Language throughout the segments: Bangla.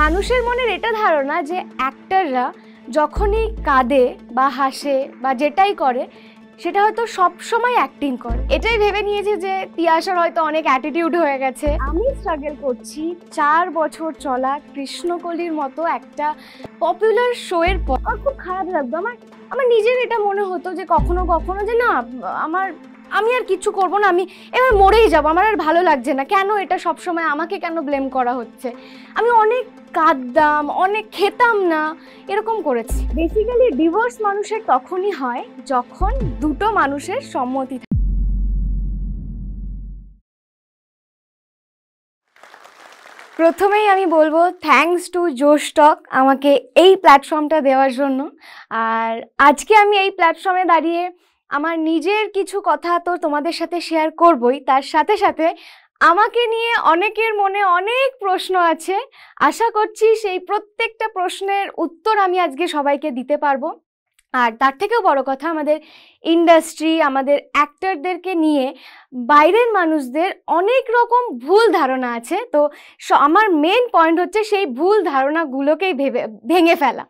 মানুষের মনের এটা ধারণা যে অ্যাক্টাররা যখনই কাঁদে বা হাসে বা যেটাই করে সেটা হয়তো সব সময় অ্যাক্টিং করে এটাই ভেবে নিয়েছে যে তিয়াসার হয়তো অনেক অ্যাটিটিউড হয়ে গেছে আমি স্ট্রাগল করছি চার বছর চলা কৃষ্ণকলির মতো একটা পপুলার শোয়ের পর খুব খারাপ লাগতো আমার আমার নিজের এটা মনে হতো যে কখনো কখনো যে না আমার আমি আর কিচ্ছু করব না আমি এবার মরেই যাব আমার আর ভালো লাগছে না কেন এটা সব সময় আমাকে কেন ব্লেম করা হচ্ছে আমি অনেক কাঁদতাম অনেক খেতাম না এরকম করেছি বেসিক্যালি ডিভোর্স মানুষের তখনই হয় যখন দুটো মানুষের সম্মতি প্রথমেই আমি বলবো থ্যাংকস টু জোস্টক আমাকে এই প্ল্যাটফর্মটা দেওয়ার জন্য আর আজকে আমি এই প্ল্যাটফর্মে দাঁড়িয়ে আমার নিজের কিছু কথা তো তোমাদের সাথে শেয়ার করবই তার সাথে সাথে আমাকে নিয়ে অনেকের মনে অনেক প্রশ্ন আছে আশা করছি সেই প্রত্যেকটা প্রশ্নের উত্তর আমি আজকে সবাইকে দিতে পারবো আর তার থেকেও বড় কথা আমাদের ইন্ডাস্ট্রি আমাদের অ্যাক্টরদেরকে নিয়ে বাইরের মানুষদের অনেক রকম ভুল ধারণা আছে তো আমার মেন পয়েন্ট হচ্ছে সেই ভুল ধারণাগুলোকেই ভেবে ভেঙে ফেলা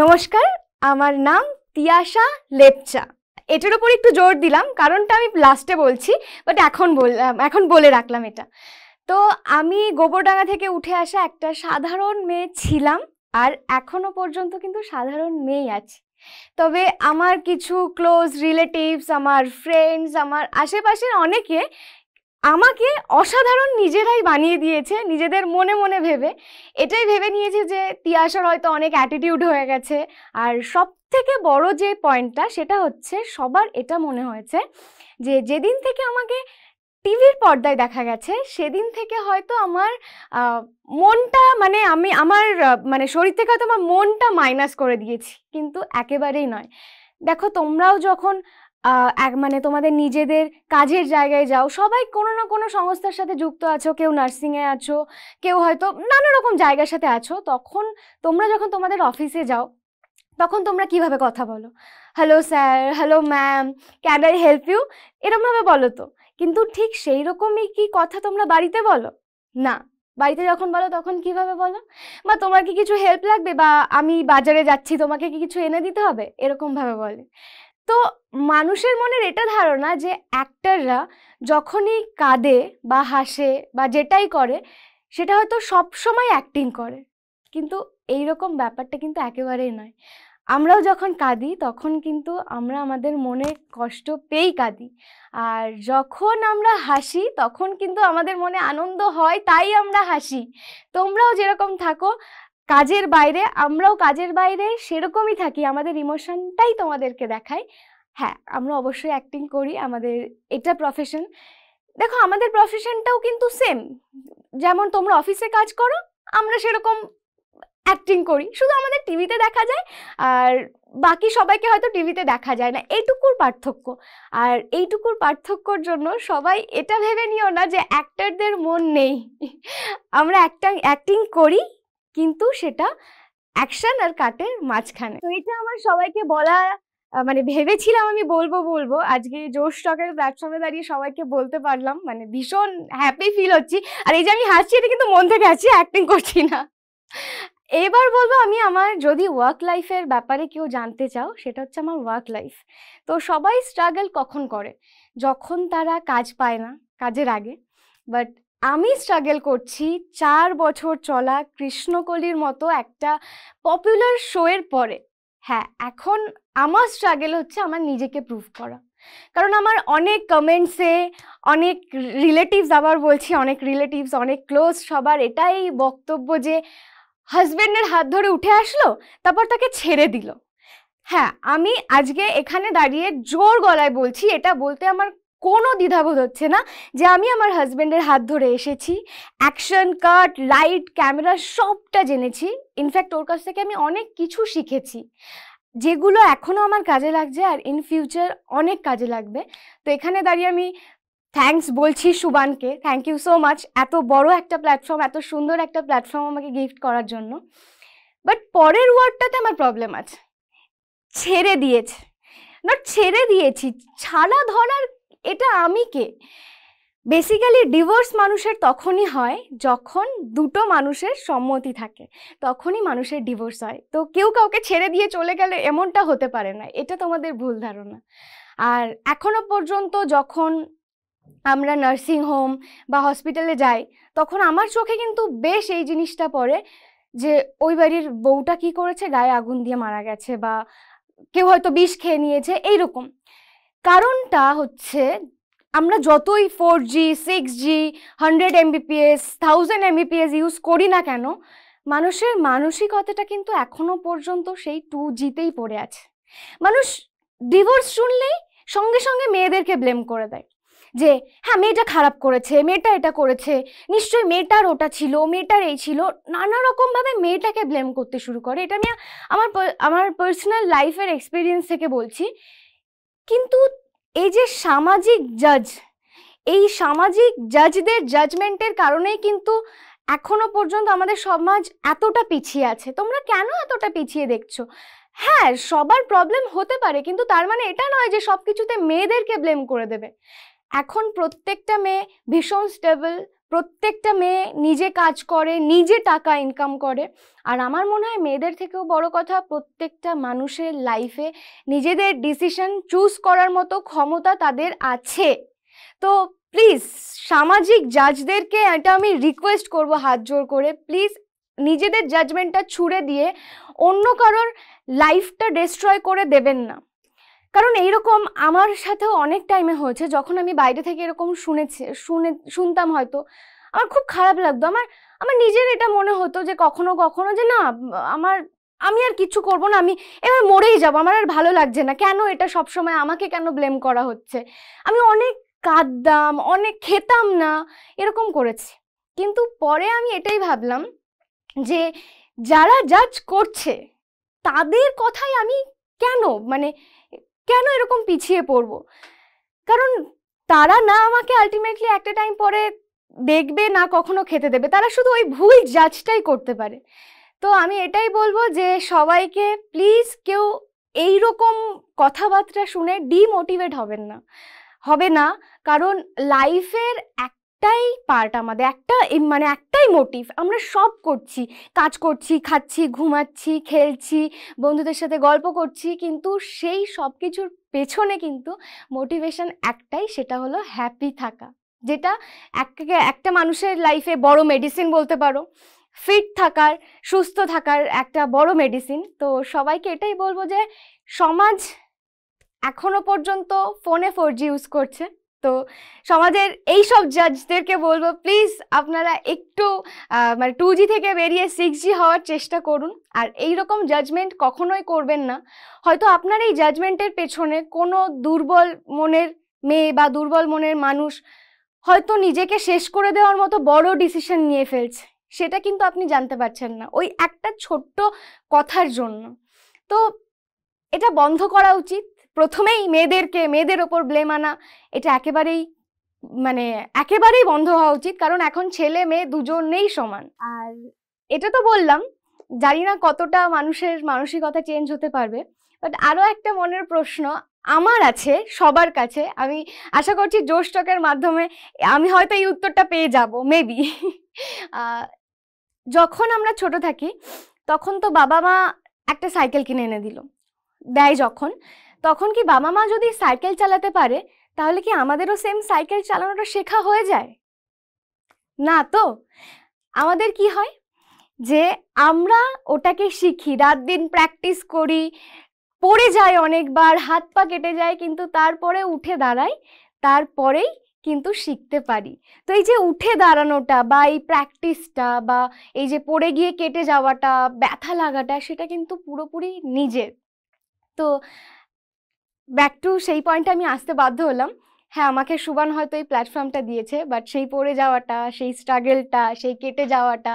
নমস্কার আমার নাম তিয়াসা লেপচা এটার ওপর একটু জোর দিলাম কারণটা আমি লাস্টে বলছি বাট এখন বললাম এখন বলে রাখলাম এটা তো আমি গোবরডাঙ্গা থেকে উঠে আসা একটা সাধারণ মেয়ে ছিলাম আর এখনও পর্যন্ত কিন্তু সাধারণ মেয়ে আছি তবে আমার কিছু ক্লোজ রিলেটিভস আমার ফ্রেন্ডস আমার আশেপাশের অনেকে আমাকে অসাধারণ নিজেরাই বানিয়ে দিয়েছে নিজেদের মনে মনে ভেবে এটাই ভেবে নিয়েছে যে তিয়াসার হয়তো অনেক অ্যাটিটিউড হয়ে গেছে আর সব থেকে বড় যে পয়েন্টটা সেটা হচ্ছে সবার এটা মনে হয়েছে যে যেদিন থেকে আমাকে টিভির পর্দায় দেখা গেছে সেদিন থেকে হয়তো আমার মনটা মানে আমি আমার মানে শরীর থেকে হয়তো আমার মনটা মাইনাস করে দিয়েছি কিন্তু একেবারেই নয় দেখো তোমরাও যখন এক মানে তোমাদের নিজেদের কাজের জায়গায় যাও সবাই কোনো না কোনো সংস্থার সাথে যুক্ত আছো কেউ নার্সিংয়ে আছো কেউ হয়তো নানা রকম জায়গার সাথে আছো তখন তোমরা যখন তোমাদের অফিসে যাও তখন তোমরা কিভাবে কথা বলো hello sir hello ma'am can I help you এরমভাবে বলো তো কিন্তু ঠিক সেই রকমই কি কথা তোমরা বাড়িতে বলো না বাড়িতে যখন বলো তখন কিভাবে বলো বা তোমার কি কিছু হেল্প লাগবে বা আমি বাজারে যাচ্ছি তোমাকে কি কিছু এনে দিতে হবে এরকমভাবে বলে তো মানুষের মনের এটা ধারণা যে অ্যাক্টাররা যখনই কাঁদে বা হাসে বা যেটাই করে সেটা হয়তো সব সময় অ্যাক্টিং করে কিন্তু এই রকম ব্যাপারটা কিন্তু একেবারেই নয় আমরাও যখন কাঁদি তখন কিন্তু আমরা আমাদের মনে কষ্ট পেয়েই কাঁদি আর যখন আমরা হাসি তখন কিন্তু আমাদের মনে আনন্দ হয় তাই আমরা হাসি তোমরাও যেরকম থাকো কাজের বাইরে আমরাও কাজের বাইরে সেরকমই থাকি আমাদের ইমোশনটাই তোমাদেরকে দেখায় হ্যাঁ আমরা অবশ্যই অ্যাক্টিং করি আমাদের এটা প্রফেশন দেখো আমাদের প্রফেশনটাও কিন্তু সেম যেমন তোমরা অফিসে কাজ করো আমরা সেরকম অ্যাক্টিং করি শুধু আমাদের টিভিতে দেখা যায় আর বাকি সবাইকে হয়তো টিভিতে দেখা যায় না এইটুকুর পার্থক্য আর এইটুকুর পার্থক্যর জন্য সবাই এটা ভেবে নিও না যে অ্যাক্টারদের মন নেই আমরা অ্যাক্টাং অ্যাক্টিং করি কিন্তু সেটা অ্যাকশন আর কাটের মাঝখানে তো এটা আমার সবাইকে বলা মানে ভেবেছিলাম আমি বলবো বলবো আজকে জোশ টকের প্ল্যাটফর্মে দাঁড়িয়ে সবাইকে বলতে পারলাম মানে ভীষণ হ্যাপি ফিল হচ্ছি আর এই যে আমি হাসছি এটা কিন্তু মন থেকে হাসছি অ্যাক্টিং করছি না এবার বলবো আমি আমার যদি ওয়ার্ক লাইফের ব্যাপারে কেউ জানতে চাও সেটা হচ্ছে আমার ওয়ার্ক লাইফ তো সবাই স্ট্রাগল কখন করে যখন তারা কাজ পায় না কাজের আগে বাট আমি স্ট্রাগল করছি চার বছর চলা কৃষ্ণকলির মতো একটা পপুলার শোয়ের পরে হ্যাঁ এখন আমার স্ট্রাগল হচ্ছে আমার নিজেকে প্রুভ করা কারণ আমার অনেক কমেন্টসে অনেক রিলেটিভস আবার বলছি অনেক রিলেটিভস অনেক ক্লোজ সবার এটাই বক্তব্য যে হাজবেন্ডের হাত ধরে উঠে আসলো তারপর তাকে ছেড়ে দিল হ্যাঁ আমি আজকে এখানে দাঁড়িয়ে জোর গলায় বলছি এটা বলতে আমার কোনো দ্বিধাবোধ হচ্ছে না যে আমি আমার হাজব্যান্ডের হাত ধরে এসেছি অ্যাকশন কাট লাইট ক্যামেরা সবটা জেনেছি ইনফ্যাক্ট ওর কাছ থেকে আমি অনেক কিছু শিখেছি যেগুলো এখনও আমার কাজে লাগছে আর ইন ফিউচার অনেক কাজে লাগবে তো এখানে দাঁড়িয়ে আমি থ্যাংকস বলছি সুবানকে থ্যাংক ইউ সো মাচ এত বড় একটা প্ল্যাটফর্ম এত সুন্দর একটা প্ল্যাটফর্ম আমাকে গিফট করার জন্য বাট পরের ওয়ার্ডটাতে আমার প্রবলেম আছে ছেড়ে দিয়েছে নট ছেড়ে দিয়েছি ছাড়া ধরার এটা আমি কে বেসিক্যালি ডিভোর্স মানুষের তখনই হয় যখন দুটো মানুষের সম্মতি থাকে তখনই মানুষের ডিভোর্স হয় তো কেউ কাউকে ছেড়ে দিয়ে চলে গেলে এমনটা হতে পারে না এটা তোমাদের ভুল ধারণা আর এখনো পর্যন্ত যখন আমরা নার্সিং হোম বা হসপিটালে যাই তখন আমার চোখে কিন্তু বেশ এই জিনিসটা পড়ে যে ওই বাড়ির বউটা কি করেছে গায়ে আগুন দিয়ে মারা গেছে বা কেউ হয়তো বিষ খেয়ে নিয়েছে এইরকম কারণটা হচ্ছে আমরা যতই four G six G hundred Mbps thousand Mbps use করি না কেন মানুষের মানসিকতাটা কিন্তু এখনো পর্যন্ত সেই টু জিতেই পড়ে আছে মানুষ ডিভোর্স শুনলেই সঙ্গে সঙ্গে মেয়েদেরকে ব্লেম করে দেয় যে হ্যাঁ মেয়েটা খারাপ করেছে মেয়েটা এটা করেছে নিশ্চয়ই মেয়েটার ওটা ছিল মেয়েটার এই ছিল নানা রকমভাবে মেয়েটাকে ব্লেম করতে শুরু করে এটা আমি আমার আমার পার্সোনাল লাইফের এক্সপিরিয়েন্স থেকে বলছি কিন্তু এই যে সামাজিক জাজ এই সামাজিক জাজদের জাজমেন্টের কারণেই কিন্তু এখনো পর্যন্ত আমাদের সমাজ এতটা পিছিয়ে আছে তোমরা কেন এতটা পিছিয়ে দেখছো হ্যাঁ সবার প্রবলেম হতে পারে কিন্তু তার মানে এটা নয় যে সব কিছুতে মেয়েদেরকে ব্লেম করে দেবে এখন প্রত্যেকটা মেয়ে ভীষণ স্টেবল প্রত্যেকটা মেয়ে নিজে কাজ করে নিজে টাকা ইনকাম করে আর আমার মনে হয় মেয়েদের থেকেও বড় কথা প্রত্যেকটা মানুষের লাইফে নিজেদের ডিসিশন চুজ করার মতো ক্ষমতা তাদের আছে তো প্লিজ সামাজিক জাজদেরকে এটা আমি রিকোয়েস্ট করব হাত জোর করে প্লিজ নিজেদের জাজমেন্টটা ছুড়ে দিয়ে অন্য কারোর লাইফটা ডিস্ট্রয় করে দেবেন না কারণ এইরকম আমার সাথেও অনেক টাইমে হয়েছে যখন আমি বাইরে থেকে এরকম শুনেছি শুনে শুনতাম হয়তো আমার খুব খারাপ লাগতো আমার আমার নিজের এটা মনে হতো যে কখনো কখনো যে না আমার আমি আর কিছু করব না আমি এবার মরেই যাব আমার আর ভালো লাগছে না কেন এটা সব সময় আমাকে কেন ব্লেম করা হচ্ছে আমি অনেক কাঁদতাম অনেক খেতাম না এরকম করেছি কিন্তু পরে আমি এটাই ভাবলাম যে যারা জাজ করছে তাদের কথাই আমি কেন মানে কেন এরকম পিছিয়ে পড়ব কারণ তারা না আমাকে আলটিমেটলি একটা টাইম পরে দেখবে না কখনো খেতে দেবে তারা শুধু ওই ভুল জাজটাই করতে পারে তো আমি এটাই বলবো যে সবাইকে প্লিজ কেউ এই রকম কথাবার্তা শুনে ডিমোটিভেট হবেন না হবে না কারণ লাইফের এক একটাই পার্ট আমাদের একটা মানে একটাই মোটিভ আমরা সব করছি কাজ করছি খাচ্ছি ঘুমাচ্ছি খেলছি বন্ধুদের সাথে গল্প করছি কিন্তু সেই সব কিছুর পেছনে কিন্তু মোটিভেশন একটাই সেটা হলো হ্যাপি থাকা যেটা একটা মানুষের লাইফে বড় মেডিসিন বলতে পারো ফিট থাকার সুস্থ থাকার একটা বড় মেডিসিন তো সবাইকে এটাই বলবো যে সমাজ এখনো পর্যন্ত ফোনে ফোর ইউজ করছে তো সমাজের এই সব জাজদেরকে বলবো প্লিজ আপনারা একটু মানে টু জি থেকে বেরিয়ে সিক্স জি হওয়ার চেষ্টা করুন আর এই রকম জাজমেন্ট কখনোই করবেন না হয়তো আপনার এই জাজমেন্টের পেছনে কোনো দুর্বল মনের মেয়ে বা দুর্বল মনের মানুষ হয়তো নিজেকে শেষ করে দেওয়ার মতো বড় ডিসিশন নিয়ে ফেলছে সেটা কিন্তু আপনি জানতে পারছেন না ওই একটা ছোট্ট কথার জন্য তো এটা বন্ধ করা উচিত প্রথমেই মেয়েদেরকে মেয়েদের ওপর ব্লেম আনা এটা একেবারেই মানে একেবারেই বন্ধ হওয়া উচিত কারণ এখন ছেলে মেয়ে দুজনেই সমান আর এটা তো বললাম জানি না কতটা মানুষের মানসিকতা চেঞ্জ হতে পারবে বাট আরও একটা মনের প্রশ্ন আমার আছে সবার কাছে আমি আশা করছি জোশটকের মাধ্যমে আমি হয়তো এই উত্তরটা পেয়ে যাব মেবি যখন আমরা ছোট থাকি তখন তো বাবা মা একটা সাইকেল কিনে এনে দিল দেয় যখন তখন কি বাবা মা যদি সাইকেল চালাতে পারে তাহলে কি আমাদেরও সেম সাইকেল চালানোটা শেখা হয়ে যায় না তো আমাদের কি হয় যে আমরা ওটাকে শিখি রাত দিন প্র্যাকটিস করি পড়ে যায় অনেকবার হাত পা কেটে যায় কিন্তু তারপরে উঠে দাঁড়াই তারপরেই কিন্তু শিখতে পারি তো এই যে উঠে দাঁড়ানোটা বা এই প্র্যাকটিসটা বা এই যে পড়ে গিয়ে কেটে যাওয়াটা ব্যথা লাগাটা সেটা কিন্তু পুরোপুরি নিজের তো ব্যাক টু সেই পয়েন্টে আমি আসতে বাধ্য হলাম হ্যাঁ আমাকে সুবান হয়তো এই প্ল্যাটফর্মটা দিয়েছে বাট সেই পড়ে যাওয়াটা সেই স্ট্রাগেলটা সেই কেটে যাওয়াটা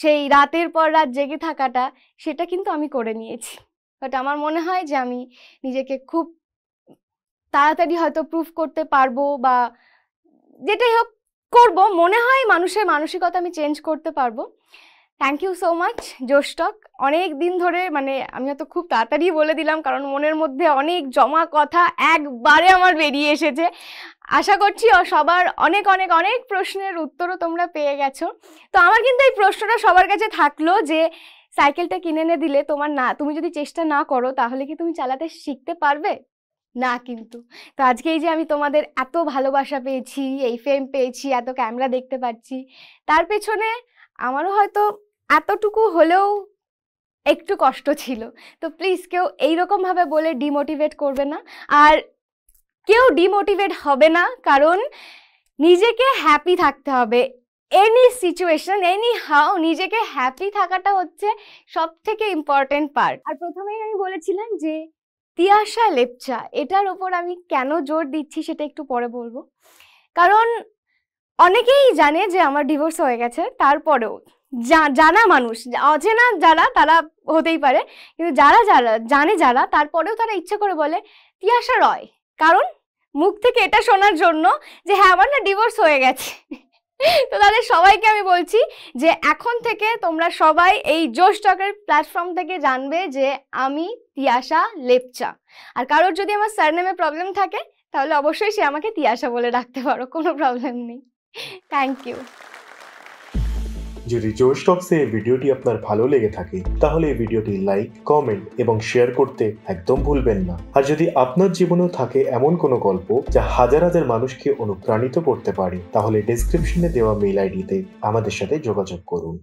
সেই রাতের পর রাত জেগে থাকাটা সেটা কিন্তু আমি করে নিয়েছি বাট আমার মনে হয় যে আমি নিজেকে খুব তাড়াতাড়ি হয়তো প্রুফ করতে পারবো বা যেটাই হোক করবো মনে হয় মানুষের মানসিকতা আমি চেঞ্জ করতে পারবো thank you so much Josh Talks অনেক দিন ধরে মানে আমি হয়তো খুব তাড়াতাড়ি বলে দিলাম কারণ মনের মধ্যে অনেক জমা কথা একবারে আমার বেরিয়ে এসেছে আশা করছি সবার অনেক অনেক অনেক প্রশ্নের উত্তরও তোমরা পেয়ে গেছো তো আমার কিন্তু এই প্রশ্নটা সবার কাছে থাকলো যে সাইকেলটা কিনে এনে দিলে তোমার না তুমি যদি চেষ্টা না করো তাহলে কি তুমি চালাতে শিখতে পারবে না কিন্তু তো আজকে এই যে আমি তোমাদের এত ভালোবাসা পেয়েছি এই ফেম পেয়েছি এত ক্যামেরা দেখতে পাচ্ছি তার পেছনে আমারও হয়তো এতটুকু হলেও একটু কষ্ট ছিল তো প্লিজ কেউ এইরকমভাবে বলে ডিমোটিভেট করবে না আর কেউ ডিমোটিভেট হবে না কারণ নিজেকে হ্যাপি থাকতে হবে এনি সিচুয়েশন এনি হাউ নিজেকে হ্যাপি থাকাটা হচ্ছে সব থেকে ইম্পর্টেন্ট পার্ট আর প্রথমেই আমি বলেছিলাম যে তিয়াসা লেপচা এটার ওপর আমি কেন জোর দিচ্ছি সেটা একটু পরে বলবো কারণ অনেকেই জানে যে আমার ডিভোর্স হয়ে গেছে তারপরেও জানা মানুষ অচেনা যারা তারা হতেই পারে কিন্তু যারা যারা জানে যারা তারপরেও তারা ইচ্ছে করে বলে তিয়াসা রয় কারণ মুখ থেকে এটা শোনার জন্য যে হ্যাঁ আমার না ডিভোর্স হয়ে গেছে তো তাদের সবাইকে আমি বলছি যে এখন থেকে তোমরা সবাই এই জোশ প্ল্যাটফর্ম থেকে জানবে যে আমি তিয়াসা লেপচা আর কারোর যদি আমার সারনেমে প্রবলেম থাকে তাহলে অবশ্যই সে আমাকে তিয়াসা বলে ডাকতে পারো কোনো প্রবলেম নেই থ্যাংক ইউ যদি জোশ টপসে এই ভিডিওটি আপনার ভালো লেগে থাকে তাহলে এই ভিডিওটি লাইক কমেন্ট এবং শেয়ার করতে একদম ভুলবেন না আর যদি আপনার জীবনেও থাকে এমন কোনো গল্প যা হাজার হাজার মানুষকে অনুপ্রাণিত করতে পারে তাহলে ডিসক্রিপশনে দেওয়া মেল আইডিতে আমাদের সাথে যোগাযোগ করুন